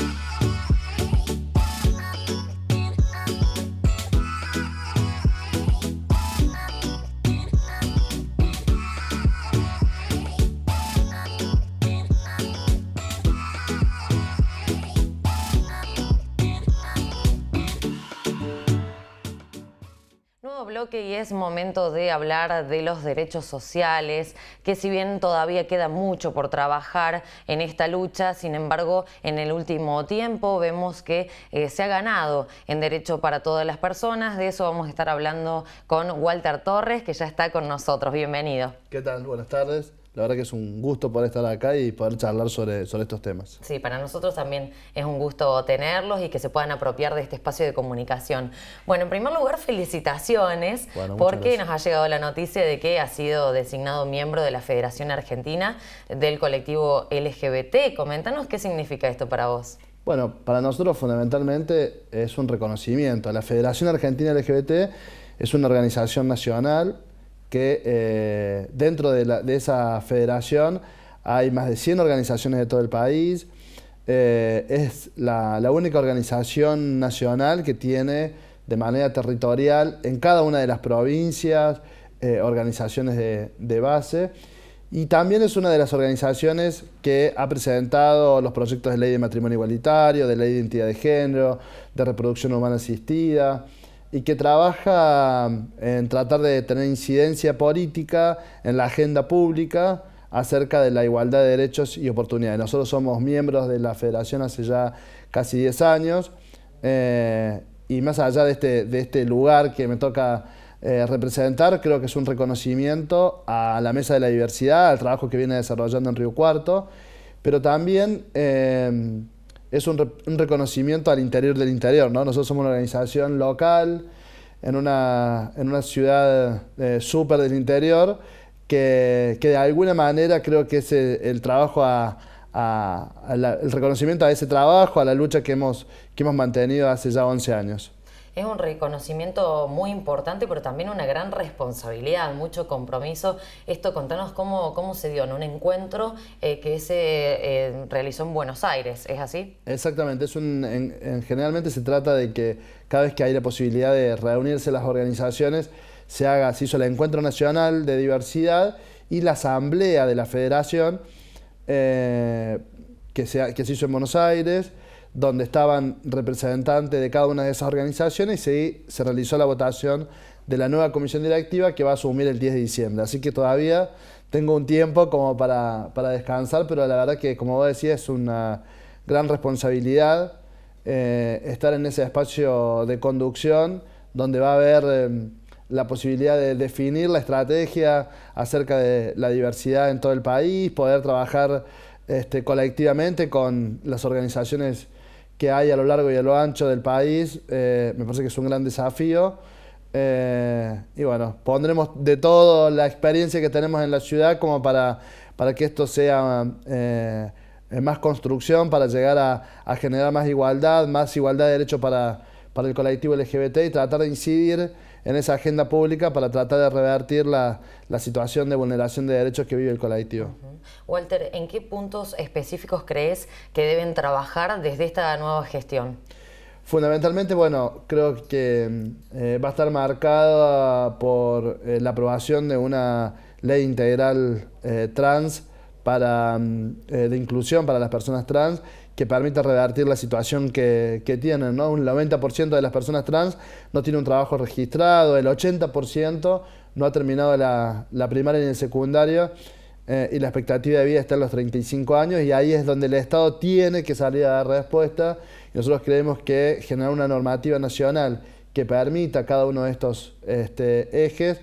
you. y es momento de hablar de los derechos sociales, que si bien todavía queda mucho por trabajar en esta lucha, sin embargo, en el último tiempo vemos que eh, se ha ganado en derecho para todas las personas. De eso vamos a estar hablando con Walter Torres, que ya está con nosotros. Bienvenido. ¿Qué tal? Buenas tardes la verdad que es un gusto poder estar acá y poder charlar sobre, sobre estos temas. Sí, para nosotros también es un gusto tenerlos y que se puedan apropiar de este espacio de comunicación. Bueno, en primer lugar, felicitaciones porque nos ha llegado la noticia de que ha sido designado miembro de la Federación Argentina del colectivo LGBT. Coméntanos qué significa esto para vos. Bueno, para nosotros fundamentalmente es un reconocimiento. La Federación Argentina LGBT es una organización nacional que eh, dentro de, esa federación hay más de 100 organizaciones de todo el país. Eh, es la, única organización nacional que tiene de manera territorial en cada una de las provincias eh, organizaciones de base. Y también es una de las organizaciones que ha presentado los proyectos de ley de matrimonio igualitario, de ley de identidad de género, de reproducción humana asistida y que trabaja en tratar de tener incidencia política en la agenda pública acerca de la igualdad de derechos y oportunidades. Nosotros somos miembros de la federación hace ya casi 10 años eh, y más allá de este, de este lugar que me toca eh, representar, creo que es un reconocimiento a la Mesa de la Diversidad, al trabajo que viene desarrollando en Río Cuarto, pero también... Eh, es un, reconocimiento al interior del interior, ¿no? Nosotros somos una organización local en una, ciudad eh, súper del interior que, de alguna manera creo que es el, trabajo a, el reconocimiento a ese trabajo, a la lucha que hemos mantenido hace ya 11 años es un reconocimiento muy importante, pero también una gran responsabilidad, mucho compromiso. Esto, contanos cómo, cómo se dio en un encuentro eh, que se eh, realizó en Buenos Aires, ¿es así? Exactamente, es un, generalmente se trata de que cada vez que hay la posibilidad de reunirse las organizaciones, se haga, se hizo el Encuentro Nacional de Diversidad y la Asamblea de la Federación eh, que, se, que se hizo en Buenos Aires donde estaban representantes de cada una de esas organizaciones y se realizó la votación de la nueva comisión directiva que va a asumir el 10 de diciembre. Así que todavía tengo un tiempo como para, descansar, pero la verdad que, como vos decías, es una gran responsabilidad eh, estar en ese espacio de conducción donde va a haber eh, la posibilidad de definir la estrategia acerca de la diversidad en todo el país, poder trabajar este, colectivamente con las organizaciones que hay a lo largo y a lo ancho del país, eh, me parece que es un gran desafío. Eh, y bueno, pondremos de todo la experiencia que tenemos en la ciudad como para, que esto sea eh, más construcción, para llegar a, generar más igualdad, más igualdad de derechos para, para el colectivo LGBT y tratar de incidir en esa agenda pública para tratar de revertir la, situación de vulneración de derechos que vive el colectivo. Walter, ¿en qué puntos específicos crees que deben trabajar desde esta nueva gestión? Fundamentalmente, bueno, creo que eh, va a estar marcada por eh, la aprobación de una ley integral eh, trans para, mm, de inclusión para las personas trans que permita revertir la situación que, tienen. Un 90% de las personas trans no tiene un trabajo registrado, el 80% no ha terminado la, primaria ni el secundario eh, y la expectativa de vida está en los 35 años y ahí es donde el Estado tiene que salir a dar respuesta. nosotros creemos que generar una normativa nacional que permita cada uno de estos este, ejes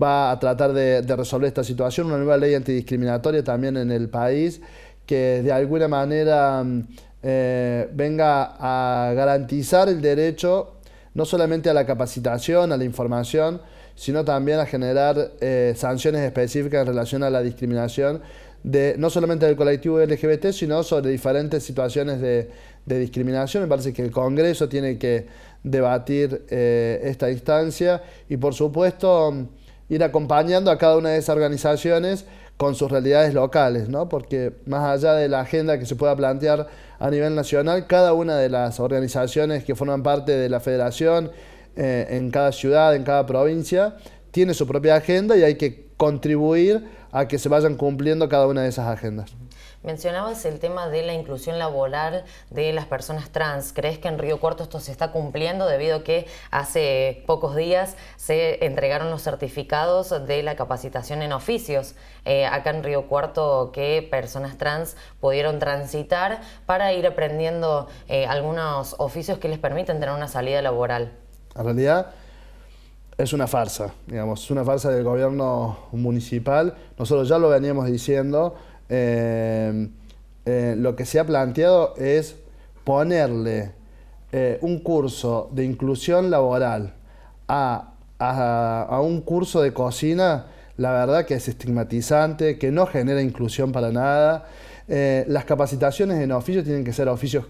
va a tratar de resolver esta situación. Una nueva ley antidiscriminatoria también en el país que de alguna manera mm, eh, venga a garantizar el derecho no solamente a la capacitación, a la información, sino también a generar eh, sanciones específicas en relación a la discriminación de, no solamente del colectivo LGBT, sino sobre diferentes situaciones de, discriminación. Me parece que el Congreso tiene que debatir eh, esta instancia y, por supuesto, mm, ir acompañando a cada una de esas organizaciones con sus realidades locales, ¿no? porque más allá de la agenda que se pueda plantear a nivel nacional, cada una de las organizaciones que forman parte de la federación, eh, en cada ciudad, en cada provincia, tiene su propia agenda y hay que contribuir a que se vayan cumpliendo cada una de esas agendas. Mencionabas el tema de la inclusión laboral de las personas trans. ¿Crees que en Río Cuarto esto se está cumpliendo debido a que hace pocos días se entregaron los certificados de la capacitación en oficios eh, acá en Río Cuarto que personas trans pudieron transitar para ir aprendiendo eh, algunos oficios que les permiten tener una salida laboral? En realidad es una farsa, digamos, es una farsa del gobierno municipal. Nosotros ya lo veníamos diciendo Em, eh, lo que se ha planteado es ponerle eh, un curso de inclusión laboral a, un curso de cocina, la verdad que es estigmatizante, que no genera inclusión para nada. Eh, las capacitaciones en oficios tienen que ser oficios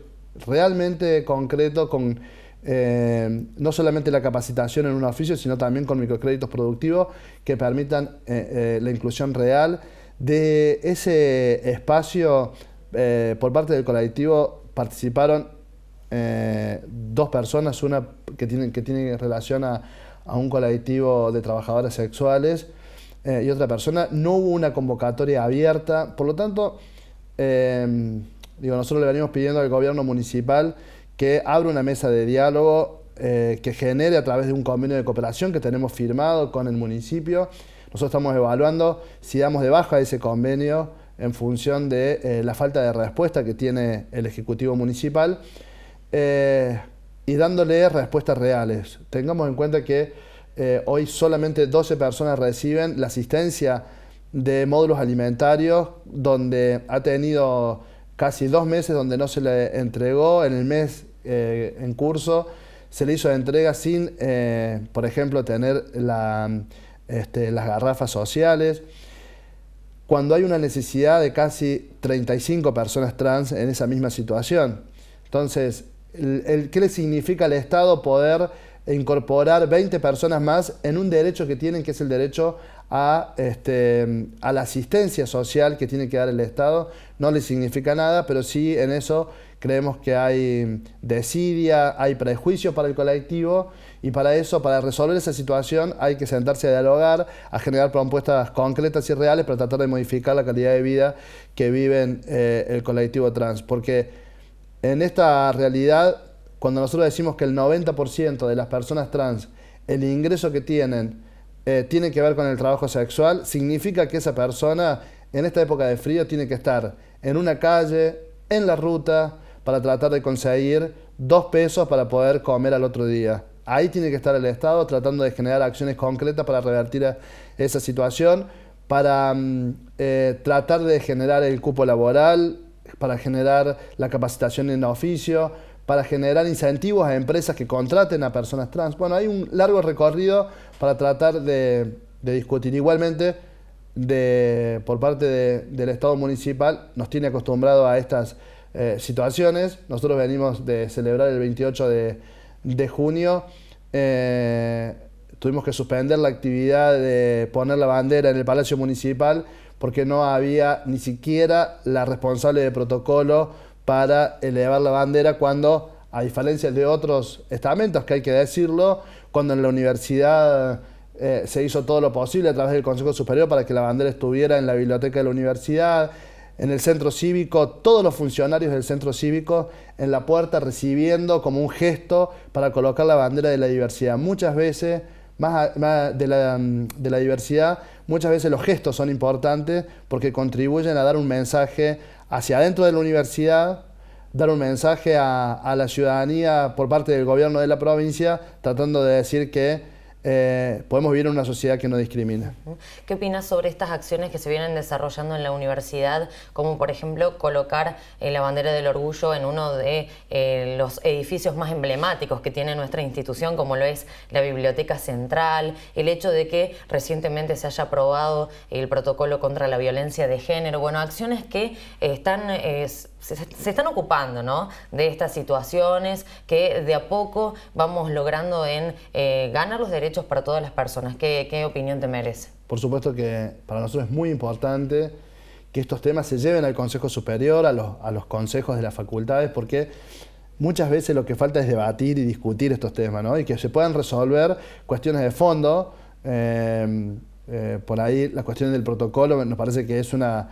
realmente concretos, con em, no solamente la capacitación en un oficio, sino también con microcréditos productivos que permitan la inclusión real. De ese espacio, eh, por parte del colectivo, participaron eh, dos personas, una que tiene, que relación a, un colectivo de trabajadoras sexuales eh, y otra persona. No hubo una convocatoria abierta, por lo tanto, em, nosotros le venimos pidiendo al gobierno municipal que abra una mesa de diálogo que genere a través de un convenio de cooperación que tenemos firmado con el municipio nosotros estamos evaluando si damos de baja ese convenio en función de eh, la falta de respuesta que tiene el Ejecutivo Municipal eh, y dándole respuestas reales. Tengamos en cuenta que eh, hoy solamente 12 personas reciben la asistencia de módulos alimentarios donde ha tenido casi dos meses donde no se le entregó, en el mes en curso se le hizo entrega sin, por ejemplo, tener la este, las garrafas sociales. Cuando hay una necesidad de casi 35 personas trans en esa misma situación. Entonces, el, ¿qué le significa al Estado poder incorporar 20 personas más en un derecho que tienen, que es el derecho este, a, la asistencia social que tiene que dar el Estado no le significa nada, pero sí en eso creemos que hay desidia, hay prejuicios para el colectivo y para eso, para resolver esa situación, hay que sentarse a dialogar, a generar propuestas concretas y reales para tratar de modificar la calidad de vida que viven eh, el colectivo trans. Porque en esta realidad, cuando nosotros decimos que el 90% de las personas trans, el ingreso que tienen, eh, tiene que ver con el trabajo sexual, significa que esa persona en esta época de frío tiene que estar en una calle, en la ruta, para tratar de conseguir dos pesos para poder comer al otro día. Ahí tiene que estar el Estado tratando de generar acciones concretas para revertir esa situación, para mm, eh, tratar de generar el cupo laboral, para generar la capacitación en oficio, para generar incentivos a empresas que contraten a personas trans. Bueno, hay un largo recorrido para tratar de, discutir. Igualmente, por parte del Estado municipal, nos tiene acostumbrado a estas eh, situaciones. Nosotros venimos de celebrar el 28 de, junio. Eh, tuvimos que suspender la actividad de poner la bandera en el Palacio Municipal porque no había ni siquiera la responsable de protocolo para elevar la bandera cuando, a diferencia de otros estamentos, que hay que decirlo, cuando en la universidad eh, se hizo todo lo posible a través del Consejo Superior para que la bandera estuviera en la biblioteca de la universidad, en el centro cívico, todos los funcionarios del centro cívico en la puerta recibiendo como un gesto para colocar la bandera de la diversidad. Muchas veces, más, de la diversidad, muchas veces los gestos son importantes porque contribuyen a dar un mensaje hacia adentro de la universidad, dar un mensaje a, a la ciudadanía por parte del gobierno de la provincia, tratando de decir que eh, podemos vivir en una sociedad que no discrimina. ¿Qué opinas sobre estas acciones que se vienen desarrollando en la universidad, como por ejemplo colocar eh, la bandera del orgullo en uno de eh, los edificios más emblemáticos que tiene nuestra institución, como lo es la Biblioteca Central, el hecho de que recientemente se haya aprobado el protocolo contra la violencia de género, bueno, acciones que están... Se, están ocupando de estas situaciones que de a poco vamos logrando en ganar los derechos para todas las personas. ¿Qué, opinión te merece? Por supuesto que para nosotros es muy importante que estos temas se lleven al Consejo Superior, a los, consejos de las facultades, porque muchas veces lo que falta es debatir y discutir estos temas, ¿no? Y que se puedan resolver cuestiones de fondo. Em, eh, por ahí la cuestión del protocolo nos parece que es una,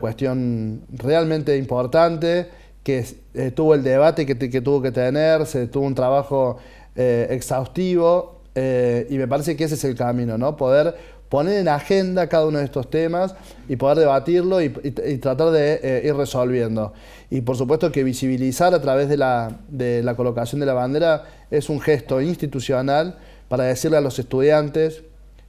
cuestión realmente importante, que eh, tuvo el debate que, que, tuvo que tener, se tuvo un trabajo eh, exhaustivo eh, y me parece que ese es el camino, ¿no? Poder poner en agenda cada uno de estos temas y poder debatirlo y, tratar de eh, ir resolviendo. Y por supuesto que visibilizar a través de la, de la colocación de la bandera es un gesto institucional para decirle a los estudiantes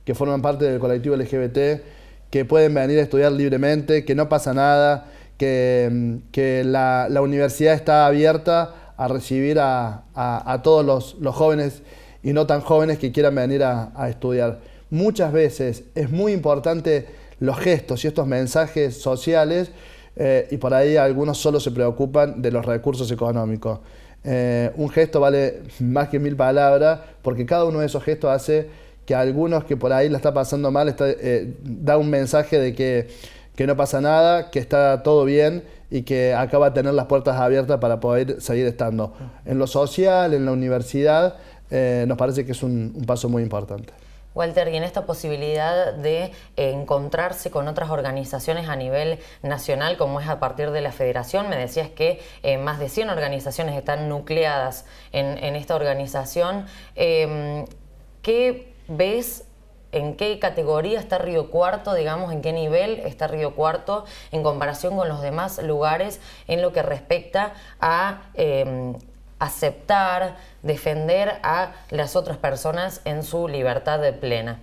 que forman parte del colectivo LGBT que pueden venir a estudiar libremente, que no pasa nada, que, la, universidad está abierta a recibir a, todos los, los jóvenes y no tan jóvenes que quieran venir a, estudiar. Muchas veces es muy importante los gestos y estos mensajes sociales eh, y por ahí algunos solo se preocupan de los recursos económicos. Eh, un gesto vale más que mil palabras porque cada uno de esos gestos hace que a algunos que por ahí la está pasando mal eh, da un mensaje de que, que, no pasa nada, que está todo bien y que acaba de tener las puertas abiertas para poder seguir estando. En lo social, en la universidad, eh, nos parece que es un, paso muy importante. Walter, y en esta posibilidad de eh, encontrarse con otras organizaciones a nivel nacional, como es a partir de la federación, me decías que eh, más de 100 organizaciones están nucleadas en, esta organización. ¿Qué ves? ¿En qué categoría está Río Cuarto, digamos, en qué nivel está Río Cuarto en comparación con los demás lugares en lo que respecta a aceptar, defender a las otras personas en su libertad de plena?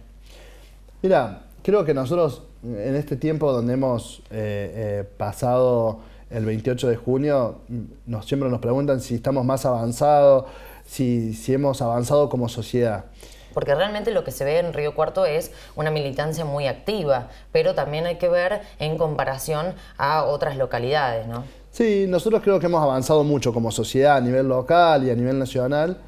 Mira, creo que nosotros en este tiempo donde hemos eh, eh, pasado el 28 de junio, nos, siempre nos preguntan si estamos más avanzados, si, si hemos avanzado como sociedad. Porque realmente lo que se ve en Río Cuarto es una militancia muy activa, pero también hay que ver en comparación a otras localidades, ¿no? Sí, nosotros creo que hemos avanzado mucho como sociedad a nivel local y a nivel nacional,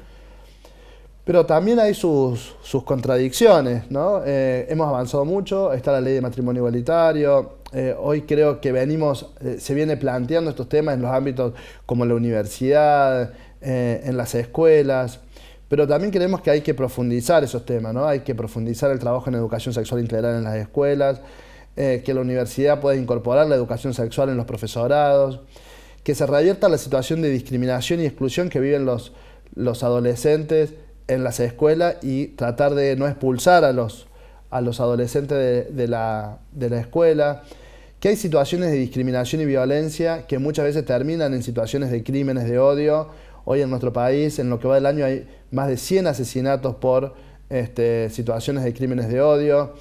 pero también hay sus, sus contradicciones, ¿no? Eh, hemos avanzado mucho, está la ley de matrimonio igualitario, eh, hoy creo que venimos, eh, se viene planteando estos temas en los ámbitos como la universidad, en las escuelas, pero también creemos que hay que profundizar esos temas, ¿no? Hay que profundizar el trabajo en educación sexual integral en las escuelas, eh, que la universidad pueda incorporar la educación sexual en los profesorados, que se revierta la situación de discriminación y exclusión que viven los, adolescentes en las escuelas y tratar de no expulsar a los, adolescentes de, la, escuela, que hay situaciones de discriminación y violencia que muchas veces terminan en situaciones de crímenes de odio. Hoy en nuestro país, en lo que va del año, hay más de 100 asesinatos por este, situaciones de crímenes de odio.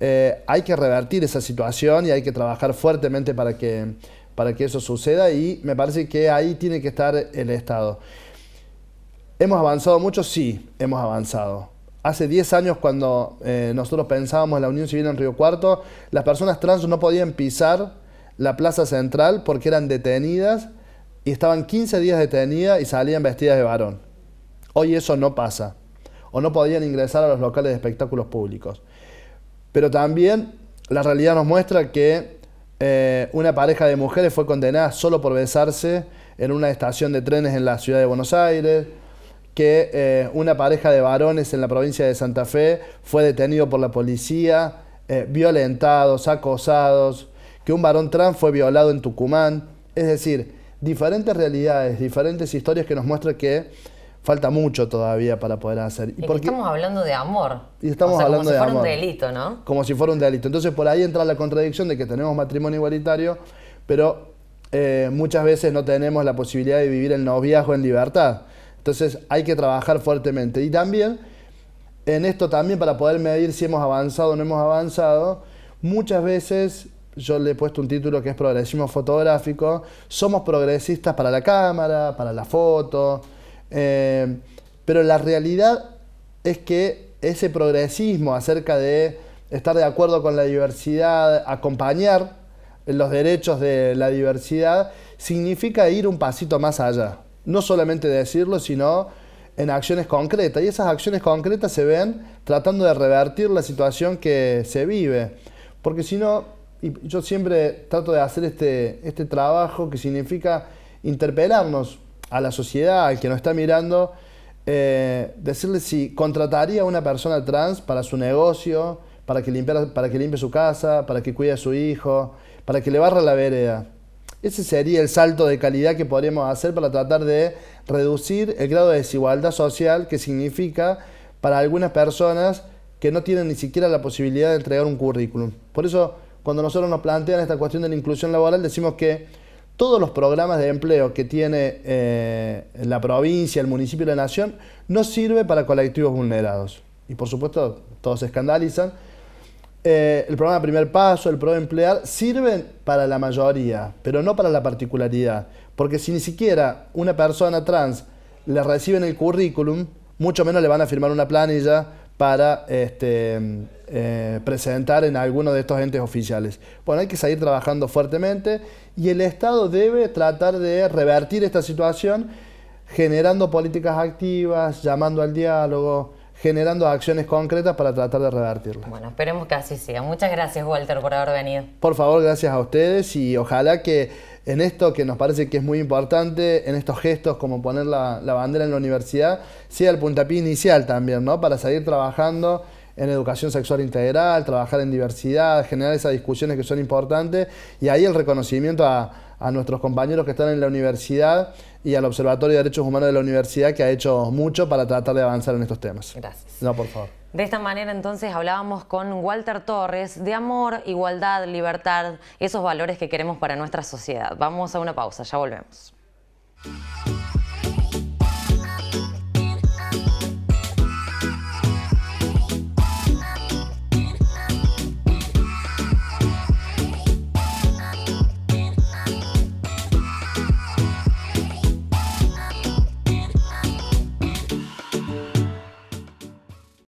Eh, hay que revertir esa situación y hay que trabajar fuertemente para que, para que eso suceda y me parece que ahí tiene que estar el Estado. ¿Hemos avanzado mucho? Sí, hemos avanzado. Hace 10 años cuando eh, nosotros pensábamos en la Unión Civil en Río Cuarto, las personas trans no podían pisar la plaza central porque eran detenidas y estaban 15 días detenidas y salían vestidas de varón. Hoy eso no pasa. O no podían ingresar a los locales de espectáculos públicos. Pero también la realidad nos muestra que eh, una pareja de mujeres fue condenada solo por besarse en una estación de trenes en la ciudad de Buenos Aires, que eh, una pareja de varones en la provincia de Santa Fe fue detenido por la policía, eh, violentados, acosados, que un varón trans fue violado en Tucumán. Es decir, diferentes realidades, diferentes historias que nos muestran que falta mucho todavía para poder hacer. Y, porque, estamos hablando de amor. Y estamos hablando de amor. Como si fuera un delito, ¿no? Como si fuera un delito. Entonces por ahí entra la contradicción de que tenemos matrimonio igualitario, pero eh, muchas veces no tenemos la posibilidad de vivir el noviazgo en libertad. Entonces hay que trabajar fuertemente. Y también, en esto también para poder medir si hemos avanzado o no hemos avanzado, muchas veces yo le he puesto un título que es progresismo fotográfico, somos progresistas para la cámara, para la foto, eh, pero la realidad es que ese progresismo acerca de estar de acuerdo con la diversidad, acompañar los derechos de la diversidad, significa ir un pasito más allá. No solamente decirlo, sino en acciones concretas. Y esas acciones concretas se ven tratando de revertir la situación que se vive. Porque si no, yo siempre trato de hacer este, este trabajo que significa interpelarnos a la sociedad, al que nos está mirando, eh, decirle si contrataría a una persona trans para su negocio, para que, para que limpie su casa, para que cuide a su hijo, para que le barra la vereda. Ese sería el salto de calidad que podríamos hacer para tratar de reducir el grado de desigualdad social que significa para algunas personas que no tienen ni siquiera la posibilidad de entregar un currículum. Por eso, cuando nosotros nos plantean esta cuestión de la inclusión laboral, decimos que todos los programas de empleo que tiene eh, la provincia, el municipio y la nación no sirve para colectivos vulnerados. Y por supuesto, todos se escandalizan. Eh, el programa Primer Paso, el programa Emplear, sirven para la mayoría, pero no para la particularidad. Porque si ni siquiera una persona trans le reciben el currículum, mucho menos le van a firmar una planilla para este, eh, presentar en alguno de estos entes oficiales. Bueno, hay que seguir trabajando fuertemente y el Estado debe tratar de revertir esta situación generando políticas activas, llamando al diálogo, generando acciones concretas para tratar de revertirla. Bueno, esperemos que así sea. Muchas gracias, Walter, por haber venido. Por favor, gracias a ustedes y ojalá que en esto que nos parece que es muy importante, en estos gestos como poner la, la bandera en la universidad, sea el puntapié inicial también, ¿no? Para seguir trabajando en educación sexual integral, trabajar en diversidad, generar esas discusiones que son importantes y ahí el reconocimiento a, nuestros compañeros que están en la universidad y al Observatorio de Derechos Humanos de la Universidad que ha hecho mucho para tratar de avanzar en estos temas. Gracias. No, por favor. De esta manera entonces hablábamos con Walter Torres de amor, igualdad, libertad, esos valores que queremos para nuestra sociedad. Vamos a una pausa, ya volvemos.